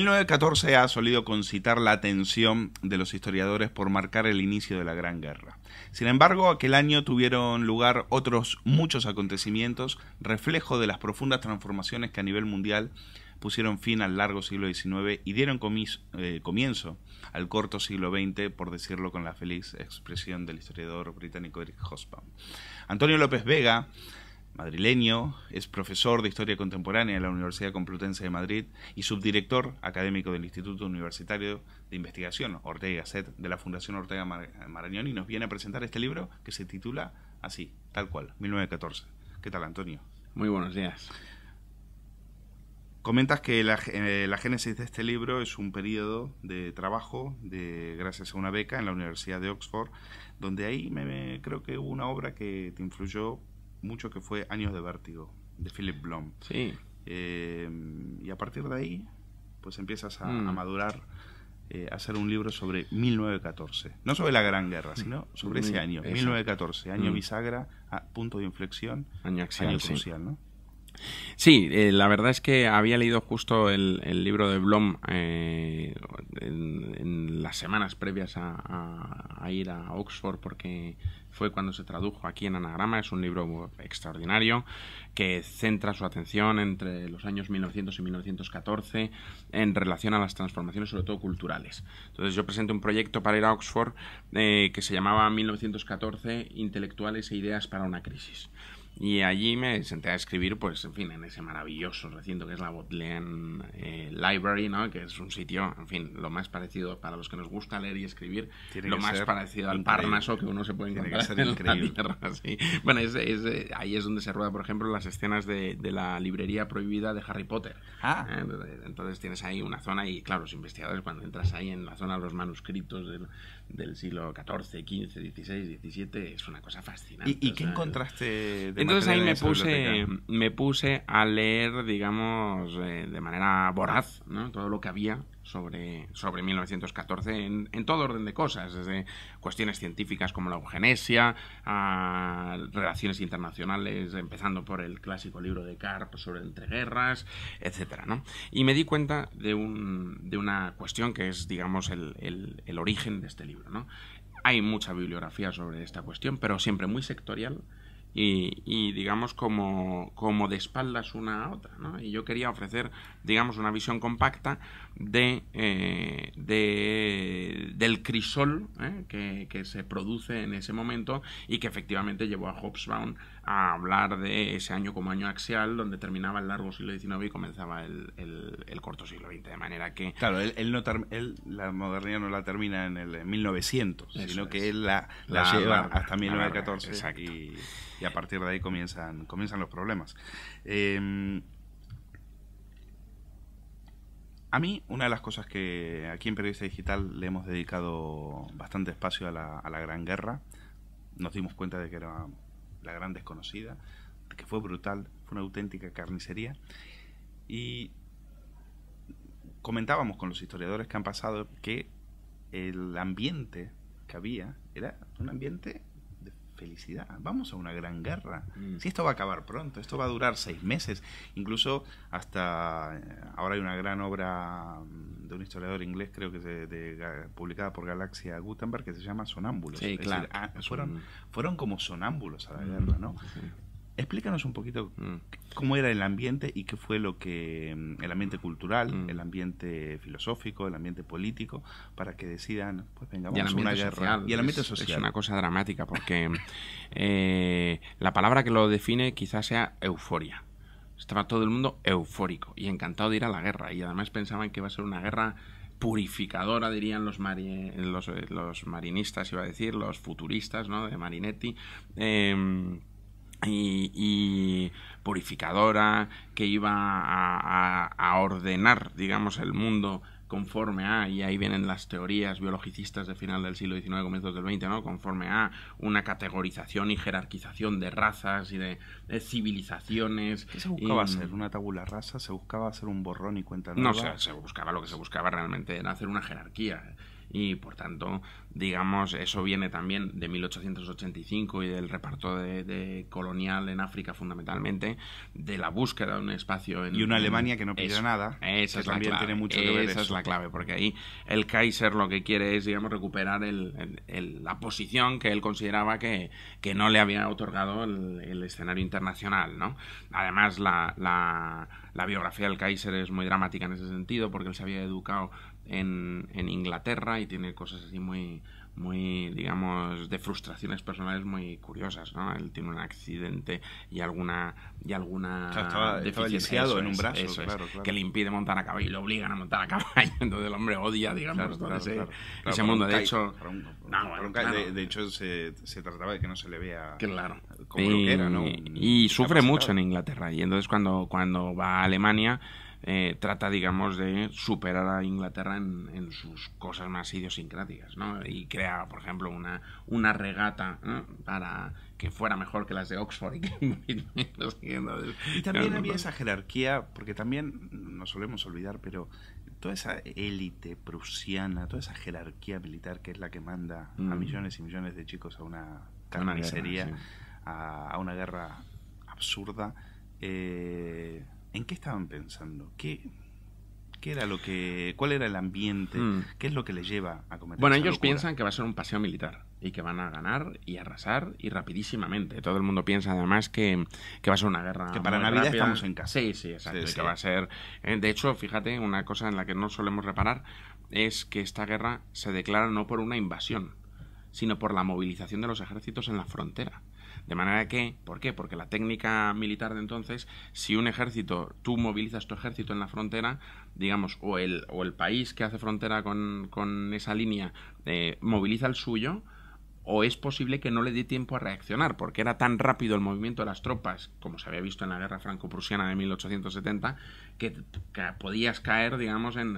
1914 ha solido concitar la atención de los historiadores por marcar el inicio de la Gran Guerra. Sin embargo, aquel año tuvieron lugar otros muchos acontecimientos, reflejo de las profundas transformaciones que a nivel mundial pusieron fin al largo siglo XIX y dieron eh, comienzo al corto siglo XX, por decirlo con la feliz expresión del historiador británico Eric Hobsbawm. Antonio López Vega madrileño, es profesor de Historia Contemporánea en la Universidad Complutense de Madrid y subdirector académico del Instituto Universitario de Investigación Ortega Set, de la Fundación Ortega Marañón y nos viene a presentar este libro que se titula así, tal cual, 1914. ¿Qué tal, Antonio? Muy buenos días. Comentas que eh, la, génesis de este libro es un periodo de trabajo de, gracias a una beca en la Universidad de Oxford, donde ahí creo que hubo una obra que te influyó mucho que fue Años de Vértigo, de Philip Blom. Sí. Eh, y a partir de ahí, pues empiezas a, mm. madurar, eh, a hacer un libro sobre 1914. No sobre la Gran Guerra, mm. sino sobre ese año, 1914, año mm. bisagra, punto de inflexión, año, Social. sí. Eh, la verdad es que había leído justo el, libro de Blom las semanas previas a, ir a Oxford porque fue cuando se tradujo aquí en Anagrama. Es un libro extraordinario que centra su atención entre los años 1900 y 1914 en relación a las transformaciones, sobre todo culturales. Entonces yo presenté un proyecto para ir a Oxford eh, que se llamaba 1914 Intelectuales e Ideas para una Crisis. Y allí me senté a escribir, pues, en fin, en ese maravilloso recinto que es la Bodleian eh, Library, ¿no? Que es un sitio, en fin, lo más parecido para los que nos gusta leer y escribir, lo más parecido al Parnaso que uno se puede encontrar en increíble. la Bueno, ahí es donde se rueda, por ejemplo, las escenas de, la librería prohibida de Harry Potter. Ah. Eh, entonces tienes ahí una zona y, claro, los investigadores cuando entras ahí en la zona de los manuscritos del, siglo XIV, XV, XVI, XVII, es una cosa fascinante. ¿Y, y qué encontraste? De entonces ahí me puse, me puse a leer, digamos, eh, de manera voraz, Todo lo que había sobre, sobre 1914 en, en, todo orden de cosas, desde cuestiones científicas como la eugenesia, a relaciones internacionales, empezando por el clásico libro de Carp sobre entreguerras, etc. Y me di cuenta de, una cuestión que es, digamos, el, el origen de este libro, ¿no? Hay mucha bibliografía sobre esta cuestión, pero siempre muy sectorial y, digamos como, de espaldas una a otra. Y yo quería ofrecer, digamos, una visión compacta de, eh, de del crisol ¿eh? que, que, se produce en ese momento y que efectivamente llevó a Hobsbawm a hablar de ese año como año axial, donde terminaba el largo siglo XIX y comenzaba el, corto siglo XX. De manera que. Claro, él, no la modernidad no la termina en el 1900, sino que él la, la, lleva hasta 1914 y, a partir de ahí comienzan, comienzan los problemas. Em, a mí, una de las cosas que aquí en Periodista Digital le hemos dedicado bastante espacio a la, a la Gran Guerra, nos dimos cuenta de que era la Gran Desconocida, que fue brutal, fue una auténtica carnicería. Y comentábamos con los historiadores que han pasado que el ambiente que había era un ambiente felicidad, vamos a una gran guerra. Mm. Si esto va a acabar pronto, esto va a durar seis meses, incluso hasta eh, ahora hay una gran obra mm, de un historiador inglés, creo que se publicada por Galaxia Gutenberg, que se llama Sonámbulos. Ah, fueron, mm. fueron como sonámbulos a la guerra, ¿no? Explícanos un poquito mm. cómo era el ambiente y qué fue lo que mm, el ambiente cultural, mm. el ambiente filosófico, el ambiente político, para que decidan, pues venga, vamos a una guerra. y el ambiente social. Es una cosa dramática porque eh, la palabra que lo define quizás sea euforia. Estaba todo el mundo eufórico y encantado de ir a la guerra y además pensaban que iba a ser una guerra purificadora, dirían los, eh, los, marinistas, iba a decir, los futuristas, ¿no? De Marinetti. Em, y, purificadora, que iba a, ordenar, digamos, el mundo conforme a, y ahí vienen las teorías biologicistas de final del siglo XIX, comienzos del XX, ¿no? conforme a una categorización y jerarquización de razas y de, civilizaciones. ¿Qué se buscaba hacer? ¿Una tabula rasa? ¿Se buscaba hacer un borrón y cuenta nueva? No, se, se buscaba, lo que se buscaba realmente era hacer una jerarquía y por tanto, digamos, eso viene también de 1885 y del reparto de, colonial en África fundamentalmente, de la búsqueda de un espacio en... Y una Alemania que no pidió nada. Esa es también la clave, tiene mucho que ver Esa es la clave, porque ahí el Kaiser lo que quiere es, digamos, recuperar el, la posición que él consideraba que, que no le había otorgado el, escenario internacional, ¿no? Además, la, la la biografía del Kaiser es muy dramática en ese sentido, porque él se había educado en, Inglaterra y tiene cosas así muy, muy, digamos, de frustraciones personales muy curiosas, ¿no? Él tiene un accidente y alguna y alguna estaba, en un brazo, que le impide montar a caballo y lo obligan a montar a caballo, entonces el hombre odia, digamos, todo ese, mundo. De hecho, de, hecho se, trataba de que no se le vea claro. como y, que era, Y, y sufre mucho en Inglaterra y entonces cuando, cuando va a Alemania eh, trata, digamos, de superar a Inglaterra en, sus cosas más idiosincráticas, ¿no? Y crea, por ejemplo, una, una regata para que fuera mejor que las de Oxford. Y, y también había esa jerarquía, porque también nos solemos olvidar, pero toda esa élite prusiana, toda esa jerarquía militar que es la que manda a mm. millones y millones de chicos a una carnicería, a, a, una guerra absurda, eh, ¿en qué estaban pensando? ¿Qué, qué era lo que, ¿Cuál era el ambiente? Hmm. ¿Qué es lo que les lleva a cometer Bueno, ellos piensan que va a ser un paseo militar y que van a ganar y arrasar y rapidísimamente. Todo el mundo piensa además que, va a ser una guerra. Que para Navidad estamos en casa. Sí, sí, exacto. Que va a ser. Eh, de hecho, fíjate, una cosa en la que no solemos reparar es que esta guerra se declara no por una invasión, sino por la movilización de los ejércitos en la frontera. De manera que, ¿por qué? Porque la técnica militar de entonces, si un ejército, tú movilizas tu ejército en la frontera, digamos, o el, o el país que hace frontera con, con esa línea eh, moviliza el suyo, o es posible que no le dé tiempo a reaccionar, porque era tan rápido el movimiento de las tropas, como se había visto en la guerra franco-prusiana de 1870, que, podías caer, digamos, en,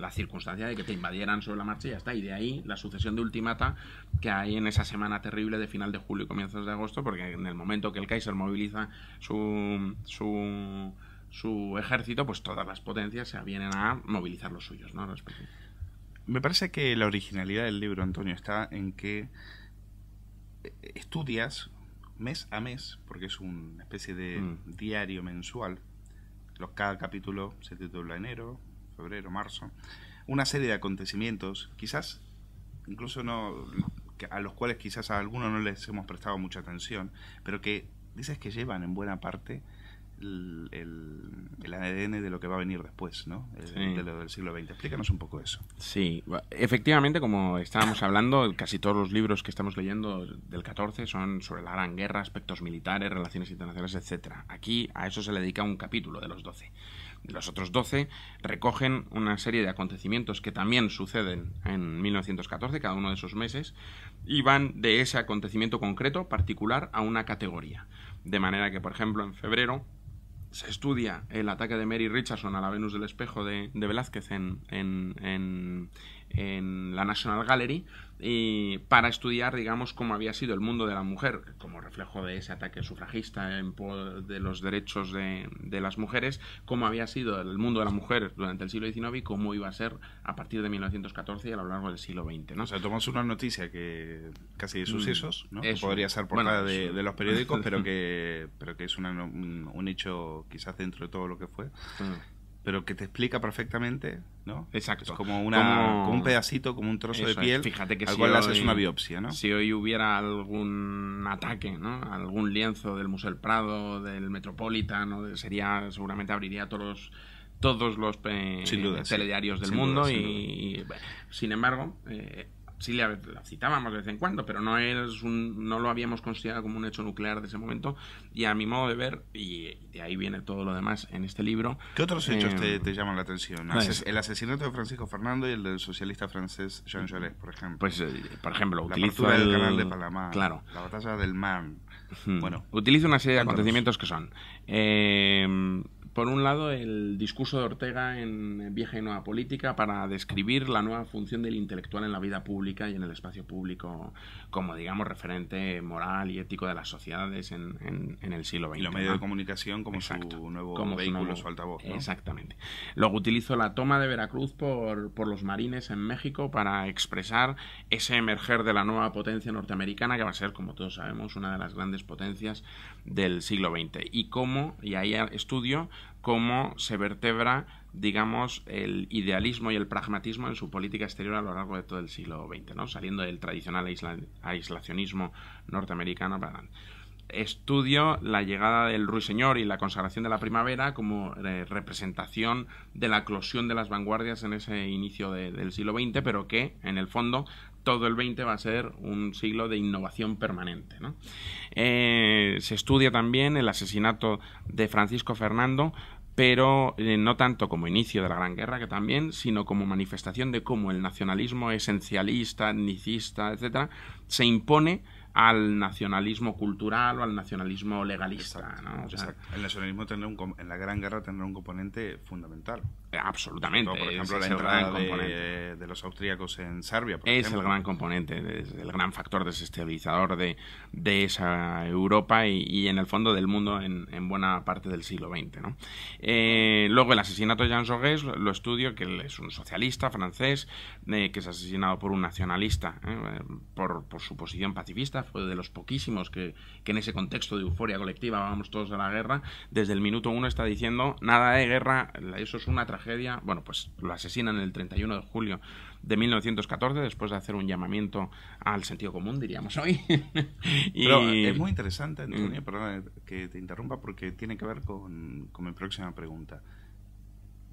la circunstancia de que te invadieran sobre la marcha y ya está. Y de ahí la sucesión de ultimata que hay en esa semana terrible de final de julio y comienzos de agosto, porque en el momento que el Kaiser moviliza su, su, ejército, pues todas las potencias se vienen a movilizar los suyos, ¿no? Me parece que la originalidad del libro, Antonio, está en que estudias mes a mes, porque es una especie de mm. diario mensual. cada capítulo se titula enero, febrero, marzo. Una serie de acontecimientos, quizás incluso no a los cuales quizás a algunos no les hemos prestado mucha atención, pero que dices que llevan en buena parte el, ADN de lo que va a venir después, ¿no? del siglo XX. Explícanos un poco eso. Sí, efectivamente, como estábamos hablando, casi todos los libros que estamos leyendo del 14 son sobre la Gran Guerra, aspectos militares, relaciones internacionales, etcétera. Aquí a eso se le dedica un capítulo de los 12. Los otros 12 recogen una serie de acontecimientos que también suceden en 1914, cada uno de esos meses, y van de ese acontecimiento concreto, particular, a una categoría. De manera que, por ejemplo, en febrero se estudia el ataque de Mary Richardson a la Venus del Espejo de, Velázquez en, en, en, en la National Gallery y para estudiar, digamos, cómo había sido el mundo de la mujer como reflejo de ese ataque sufragista de los derechos de, las mujeres, cómo había sido el mundo de la mujer durante el siglo XIX y cómo iba a ser a partir de 1914 y a lo largo del siglo XX. ¿no? O sea, tomamos una noticia que casi de sucesos, ¿no? que podría ser por cada de, los periódicos, pero que, pero que es un, hecho quizás dentro de todo lo que fue. Mm pero que te explica perfectamente, ¿no? Exacto. Es como, una, un pedacito, como un trozo de piel. Fíjate que al si hoy, una biopsia, ¿no? Si hoy hubiera algún ataque, ¿no? Algún lienzo del Museo del Prado, del Metropolitan, sería seguramente abriría todos los todos los eh, telediarios del mundo y, sin, embargo eh, sí la, citábamos de vez en cuando, pero no, es un, no lo habíamos considerado como un hecho nuclear de ese momento. Y a mi modo de ver, y de ahí viene todo lo demás en este libro. ¿Qué otros hechos te, eh, te, llaman la atención? Pues, el asesinato de Francisco Fernando y el del socialista francés Jean Jaurès, por ejemplo. Pues, eh, por ejemplo, la el... canal de Panamá. Claro. La batalla del mar Bueno. Utilizo una serie de acontecimientos que son. Eh, por un lado, el discurso de Ortega en Vieja y Nueva Política para describir la nueva función del intelectual en la vida pública y en el espacio público como, digamos, referente moral y ético de las sociedades en, en, el siglo XX. Y los medios de comunicación como su nuevo como vehículo, su, altavoz. Exactamente. Luego utilizo la toma de Veracruz por, por los marines en México para expresar ese emerger de la nueva potencia norteamericana que va a ser, como todos sabemos, una de las grandes potencias del siglo XX. Y cómo, y ahí estudio, cómo se vertebra, digamos, el idealismo y el pragmatismo en su política exterior a lo largo de todo el siglo XX, saliendo del tradicional aislacionismo norteamericano estudio la llegada del ruiseñor y la consagración de la primavera como eh, representación de la eclosión de las vanguardias en ese inicio del siglo XX, pero que en el fondo todo el 20 va a ser un siglo de innovación permanente. ¿no? Eh, se estudia también el asesinato de Francisco Fernando, pero eh, no tanto como inicio de la Gran Guerra, que también, sino como manifestación de cómo el nacionalismo esencialista, etnicista, etc., se impone al nacionalismo cultural o al nacionalismo legalista. el nacionalismo un, en la Gran Guerra tendrá un componente fundamental. Absolutamente. por ejemplo, la entrada de, los austríacos en Serbia. Por es el gran componente, es el gran factor desestabilizador de, esa Europa y, en el fondo del mundo en, buena parte del siglo XX. Eh, luego el asesinato de Jean Jaurès lo estudio, que es un socialista francés eh, que es asesinado por un nacionalista ¿eh? por, su posición pacifista. Fue de los poquísimos que, que en ese contexto de euforia colectiva vamos todos a la guerra, desde el minuto uno está diciendo nada de guerra, eso es una tragedia bueno, pues lo asesinan el 31 de julio de 1914 después de hacer un llamamiento al sentido común, diríamos hoy. Pero eh, es muy interesante, Antonio, mm. perdón que te interrumpa porque tiene que ver con, con mi próxima pregunta.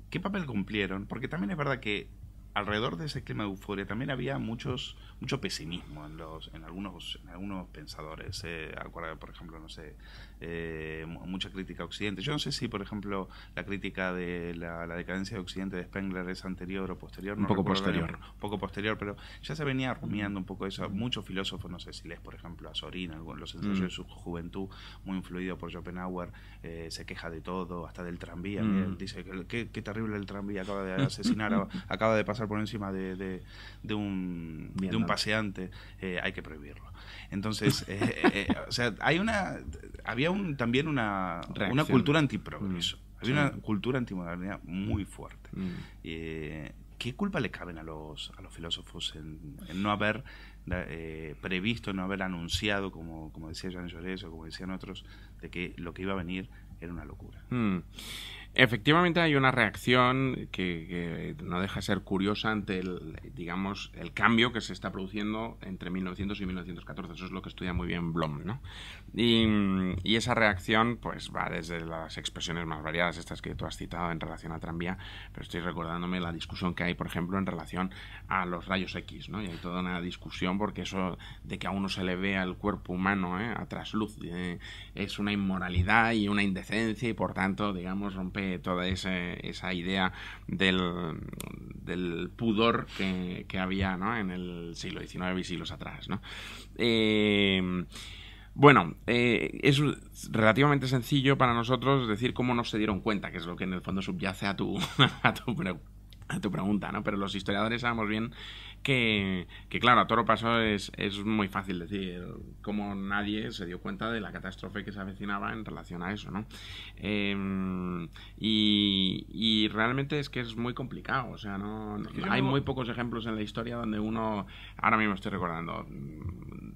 ¿Qué papel cumplieron? Porque también es verdad que alrededor de ese clima de euforia también había muchos mucho pesimismo en los en algunos algunos pensadores eh, por ejemplo no sé eh, mucha crítica a occidente yo no sé si por ejemplo la crítica de la, decadencia de occidente de Spengler es anterior o posterior un poco posterior poco posterior pero ya se venía rumiando un poco eso muchos filósofos no sé si lees por ejemplo a Sorín los ensayos mm. de su juventud muy influido por Schopenhauer eh, se queja de todo hasta del tranvía mm. dice qué, terrible el tranvía acaba de asesinar acaba de pasar por encima de, de un paseante, eh, hay que prohibirlo. Entonces, eh, eh, o sea, hay una, había un, también una, una cultura antiprogreso, mm. había una cultura antimodernidad muy fuerte. Mm. ¿Qué culpa le caben a los, a los filósofos en, no haber eh, previsto, no haber anunciado, como, como decía Jean Jaurès o como decían otros, de que lo que iba a venir era una locura. Mm. Efectivamente hay una reacción que, no deja de ser curiosa ante el, digamos, el cambio que se está produciendo entre 1900 y 1914. Eso es lo que estudia muy bien Blom, ¿no? Y, esa reacción pues va desde las expresiones más variadas, estas que tú has citado en relación a tranvía, pero estoy recordándome la discusión que hay, por ejemplo, en relación a los rayos X, ¿no? Y hay toda una discusión porque eso de que a uno se le vea el cuerpo humano ¿eh? a trasluz eh, es una inmoralidad y una indecencia y por tanto, digamos, romper toda esa idea del, pudor que, había en el siglo XIX y siglos atrás. Eh, bueno, eh, es relativamente sencillo para nosotros decir cómo no se dieron cuenta, que es lo que en el fondo subyace a tu, a tu tu pregunta, ¿no? Pero los historiadores sabemos bien que, claro, a toro paso es, es muy fácil decir cómo nadie se dio cuenta de la catástrofe que se avecinaba en relación a eso, ¿no? Em, y, realmente es que es muy complicado, o sea, hay muy pocos ejemplos en la historia donde uno, ahora mismo estoy recordando, mm,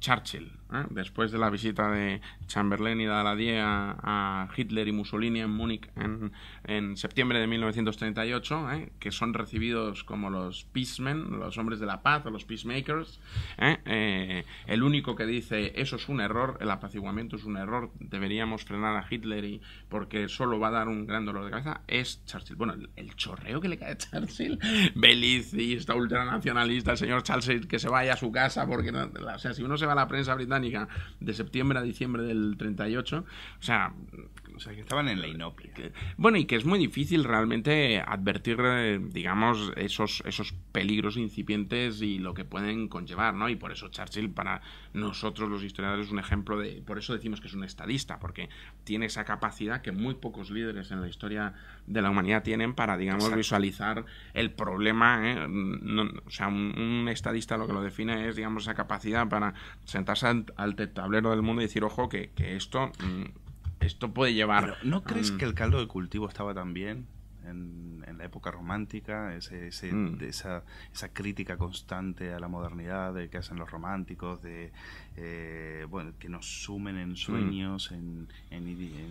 Churchill, ¿eh? después de la visita de Chamberlain y de Daladier a, a Hitler y Mussolini en Múnich en, septiembre de 1938, ¿eh? que son recibidos como los peacemen, los hombres de la paz o los peacemakers, ¿eh? el único que dice eso es un error, el apaciguamiento es un error, deberíamos frenar a Hitler y, porque solo va a dar un gran dolor de cabeza, es Churchill. Bueno, el, chorreo que le cae a Churchill, belicista, ultranacionalista, el señor Churchill que se vaya a su casa, porque, o sea, si uno se va a la prensa británica, de septiembre a diciembre del 38. O sea, que estaban en la inopia. bueno, y que es muy difícil realmente advertir, eh, digamos, esos, esos peligros incipientes y lo que pueden conllevar, ¿no? Y por eso Churchill, para nosotros los historiadores, es un ejemplo de... Por eso decimos que es un estadista, porque tiene esa capacidad que muy pocos líderes en la historia de la humanidad tienen para, digamos, visualizar el problema. ¿eh? o sea, un, un, estadista lo que lo define es, digamos, esa capacidad para sentarse al, tablero del mundo y decir, ojo, que, esto, mm, esto puede llevar... ¿No crees mm. que el caldo de cultivo estaba tan bien? en, la época romántica, mm. de esa, crítica constante a la modernidad de que hacen los románticos, de eh, bueno, que nos sumen en mm. sueños, en,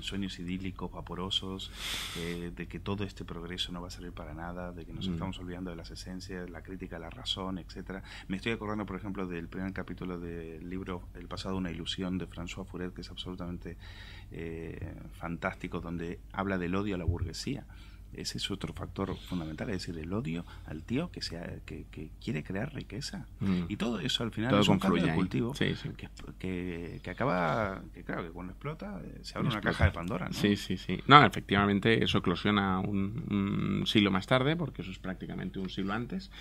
sueños idílicos, vaporosos, eh, de que todo este progreso no va a servir para nada, de que nos mm. estamos olvidando de las esencias, la crítica a la razón, etcétera. Me estoy acordando, por ejemplo, del primer capítulo del libro El pasado, una ilusión de François Fouret que es absolutamente eh, fantástico, donde habla del odio a la burguesía. Ese es otro factor fundamental, es decir, el odio al tío que, sea, que, quiere crear riqueza. Mm. Y todo eso al final es un de cultivo Que, que, acaba, que claro, que cuando explota eh, se abre una caja de Pandora. Sí, sí, sí. No, efectivamente eso eclosiona un, siglo más tarde, porque eso es prácticamente un siglo antes,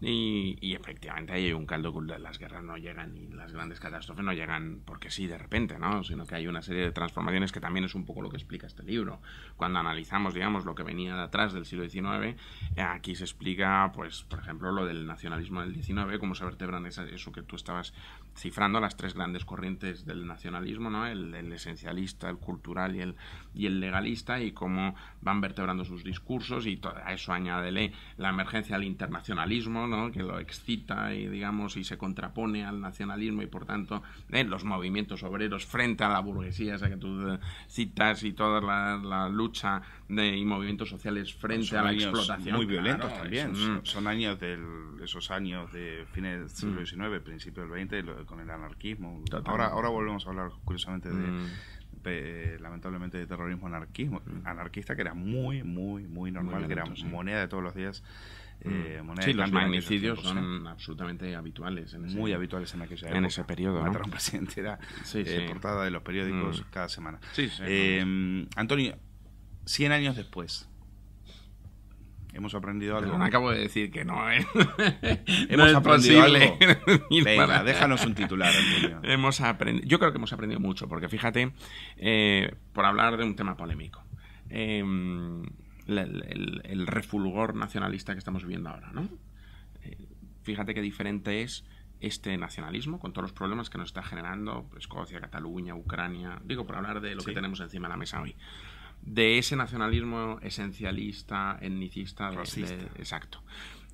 y, efectivamente ahí hay un caldo de Las guerras no llegan y las grandes catástrofes no llegan porque sí, de repente, ¿no? Sino que hay una serie de transformaciones que también es un poco lo que explica este libro. Cuando analizamos, digamos, lo que venía atrás del siglo XIX. Eh, aquí se explica, pues, por ejemplo, lo del nacionalismo del XIX, cómo se vertebran eso que tú estabas cifrando las tres grandes corrientes del nacionalismo, ¿no? el, esencialista, el cultural y el, y el legalista, y cómo van vertebrando sus discursos, y a eso añádele la emergencia del internacionalismo, ¿no? que lo excita y, digamos, y se contrapone al nacionalismo, y por tanto, eh, los movimientos obreros frente a la burguesía, esa que tú eh, citas, y toda la, lucha de, y movimientos sociales frente a la explotación. Muy violentos también, son, años de esos años de fines del siglo XIX, mm. principios del XX, con el anarquismo. Ahora, ahora volvemos a hablar curiosamente de, mm. lamentablemente, de terrorismo anarquismo, mm. anarquista que era muy, muy, muy normal, que era moneda de todos los días. Eh, mm. sí, los magnicidios son absolutamente habituales. muy habituales en aquella época. En ese periodo. a era eh, portada de los periódicos cada semana. Eh, Antonio, 100 años después, Hemos aprendido algo. acabo de decir que no, ¿eh? hemos aprendido algo. Venga, déjanos un titular, Hemos Yo creo que hemos aprendido mucho, porque fíjate, eh, por hablar de un tema polémico, em, el, refulgor nacionalista que estamos viviendo ahora, ¿no? Eh, fíjate qué diferente es este nacionalismo, con todos los problemas que nos está generando Escocia, Cataluña, Ucrania, digo, por hablar de lo que tenemos encima de la mesa hoy de ese nacionalismo esencialista, etnicista, este- racista. exacto.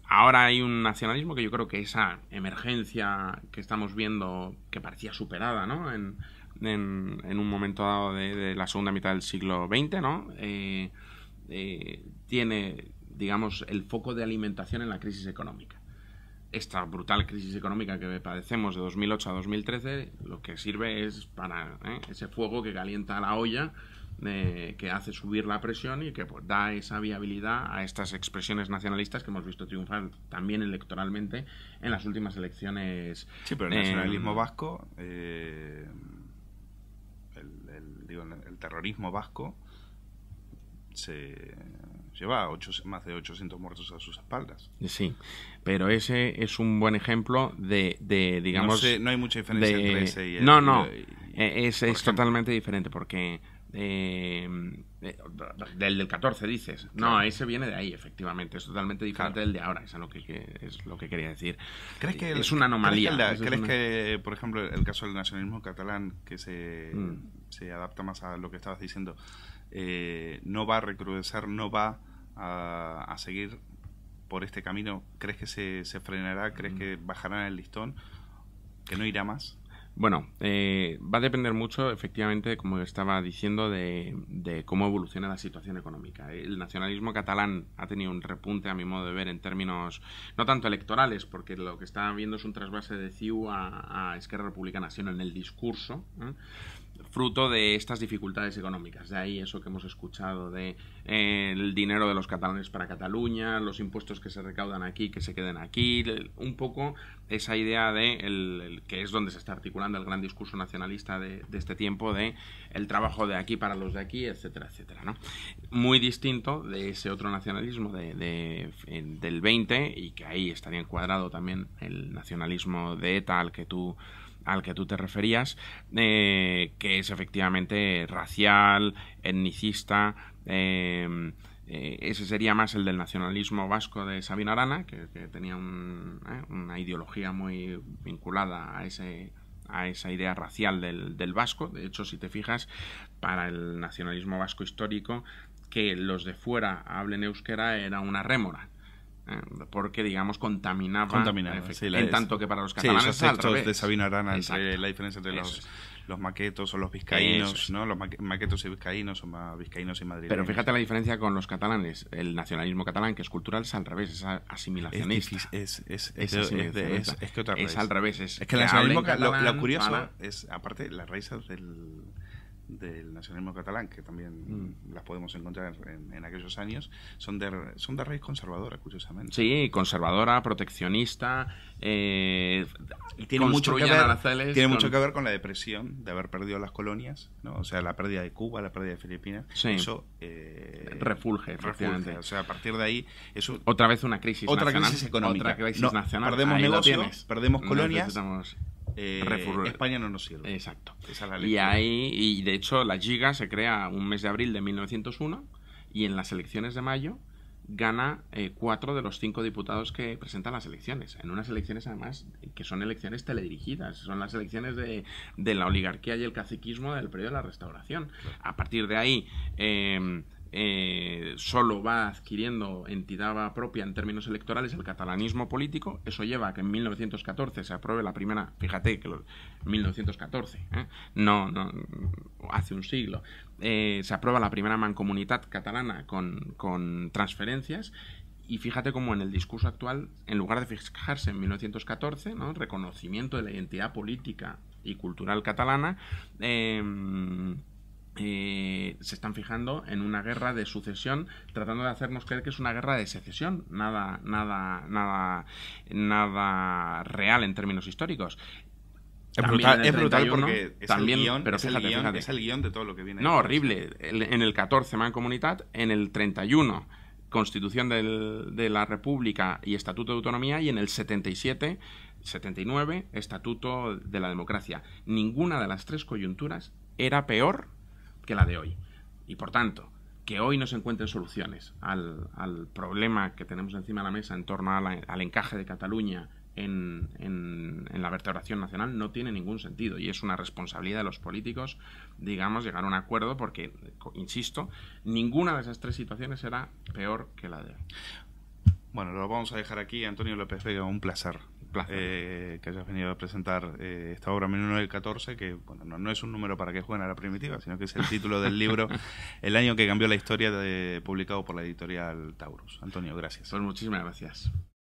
Ahora hay un nacionalismo que yo creo que esa emergencia que estamos viendo, que parecía superada, ¿no? En, un momento dado de, la segunda mitad del siglo XX, ¿no? Eh, eh, tiene, digamos, el foco de alimentación en la crisis económica esta brutal crisis económica que padecemos de 2008 a 2013, lo que sirve es para ¿eh? ese fuego que calienta la olla que hace subir la presión y que pues, da esa viabilidad a estas expresiones nacionalistas que hemos visto triunfar también electoralmente en las últimas elecciones. Sí, pero el nacionalismo em, vasco, eh, el, terrorismo vasco, se lleva más de 800 muertos a sus espaldas. Sí, pero ese es un buen ejemplo de, digamos... No, hay mucha diferencia entre ese y el... No, no, e, es totalmente diferente porque eh, del del 14 dices. no No, ese viene de ahí, efectivamente. Es totalmente diferente del de ahora. es lo que, es lo que quería decir. ¿Crees que eh, es una anomalía? ¿Crees, que, por ejemplo, el caso del nacionalismo catalán, que se, mm. adapta más a lo que estabas diciendo, eh, no va a recrudecer, no va a, a, seguir por este camino? ¿Crees que se, se frenará? ¿Crees mm. que bajarán el listón? ¿Que no irá más? Bueno, eh, va a depender mucho, efectivamente, como estaba diciendo, de, cómo evoluciona la situación económica. El nacionalismo catalán ha tenido un repunte, a mi modo de ver, en términos no tanto electorales, porque lo que está viendo es un trasvase de CIU a, Esquerra Republicana, en el discurso. ¿eh? fruto de estas dificultades económicas. De ahí eso que hemos escuchado de eh, el dinero de los catalanes para Cataluña, los impuestos que se recaudan aquí, que se queden aquí, un poco esa idea de el, que es donde se está articulando el gran discurso nacionalista de, este tiempo de el trabajo de aquí para los de aquí, etcétera, etcétera. ¿no? Muy distinto de ese otro nacionalismo de, del 20 y que ahí estaría encuadrado también el nacionalismo de tal que tú al que tú te referías, eh, que es efectivamente racial, etnicista, eh, eh, ese sería más el del nacionalismo vasco de Sabina Arana, que, tenía una ideología muy vinculada a ese a esa idea racial del, del vasco. De hecho, si te fijas, para el nacionalismo vasco histórico, que los de fuera hablen euskera era una rémora, eh, porque digamos contaminaba, contaminaba en tanto que para los catalanes sí, esos de Sabino Arana entre la diferencia entre los, los maquetos o los vizcaínos no los maquetos y vizcaínos o ma, vizcaínos y madrileños pero fíjate la diferencia con los catalanes el nacionalismo catalán que es cultural es al revés es asimilacionista es es que otra es al revés es, que el nacionalismo catalán, lo, curioso es aparte las raíces del del nacionalismo catalán, que también mm. las podemos encontrar en, aquellos años, son de, son de raíz conservadora, curiosamente. Sí, conservadora, proteccionista, eh, y tiene mucho, que ver, tiene con... mucho que ver con la depresión de haber perdido las colonias, ¿no? o sea, la pérdida de Cuba, la pérdida de Filipinas. Eso eh, refulge, refulge. O sea, a partir de ahí. Eso, otra vez una crisis. Otra crisis económica. Otra nacional. Perdemos negocios, perdemos colonias. Eh, España no nos sirve. Exacto. y ahí, y de hecho, la Giga se crea un mes de abril de 1901 y en las elecciones de mayo gana eh, cuatro de los cinco diputados que presentan las elecciones. En unas elecciones, además, que son elecciones teledirigidas, son las elecciones de, la oligarquía y el caciquismo del periodo de la restauración. A partir de ahí, eh, eh, solo va adquiriendo entidad propia en términos electorales el catalanismo político. Eso lleva a que en 1914 se apruebe la primera, fíjate que 1914, ¿eh? no, no, hace un siglo, eh, se aprueba la primera mancomunidad catalana con, transferencias y fíjate cómo en el discurso actual, en lugar de fijarse en 1914, ¿no? reconocimiento de la identidad política y cultural catalana, eh, eh, se están fijando en una guerra de sucesión, tratando de hacernos creer que es una guerra de secesión, nada, nada, nada, nada real en términos históricos. Es brutal, es brutal porque es, el guión, pero es, es, el de todo lo que viene. No, horrible. En el 14, Man En el 31, Constitución de la República y Estatuto de Autonomía. Y en el 77, 79, Estatuto de la Democracia. Ninguna de las tres coyunturas era peor que la de hoy. Y por tanto, que hoy no se encuentren soluciones al, problema que tenemos encima de la mesa en torno al encaje de Cataluña en, la vertebración nacional no tiene ningún sentido y es una responsabilidad de los políticos, digamos, llegar a un acuerdo porque, insisto, ninguna de esas tres situaciones será peor que la de hoy. Bueno, lo vamos a dejar aquí. Antonio López Vega, un placer. Eh, que hayas venido a presentar eh, esta obra 1914, que no, es un número para que jueguen a la primitiva, sino que es el título del libro El año que cambió la historia, publicado por la editorial Taurus. Antonio, gracias. Pues muchísimas gracias.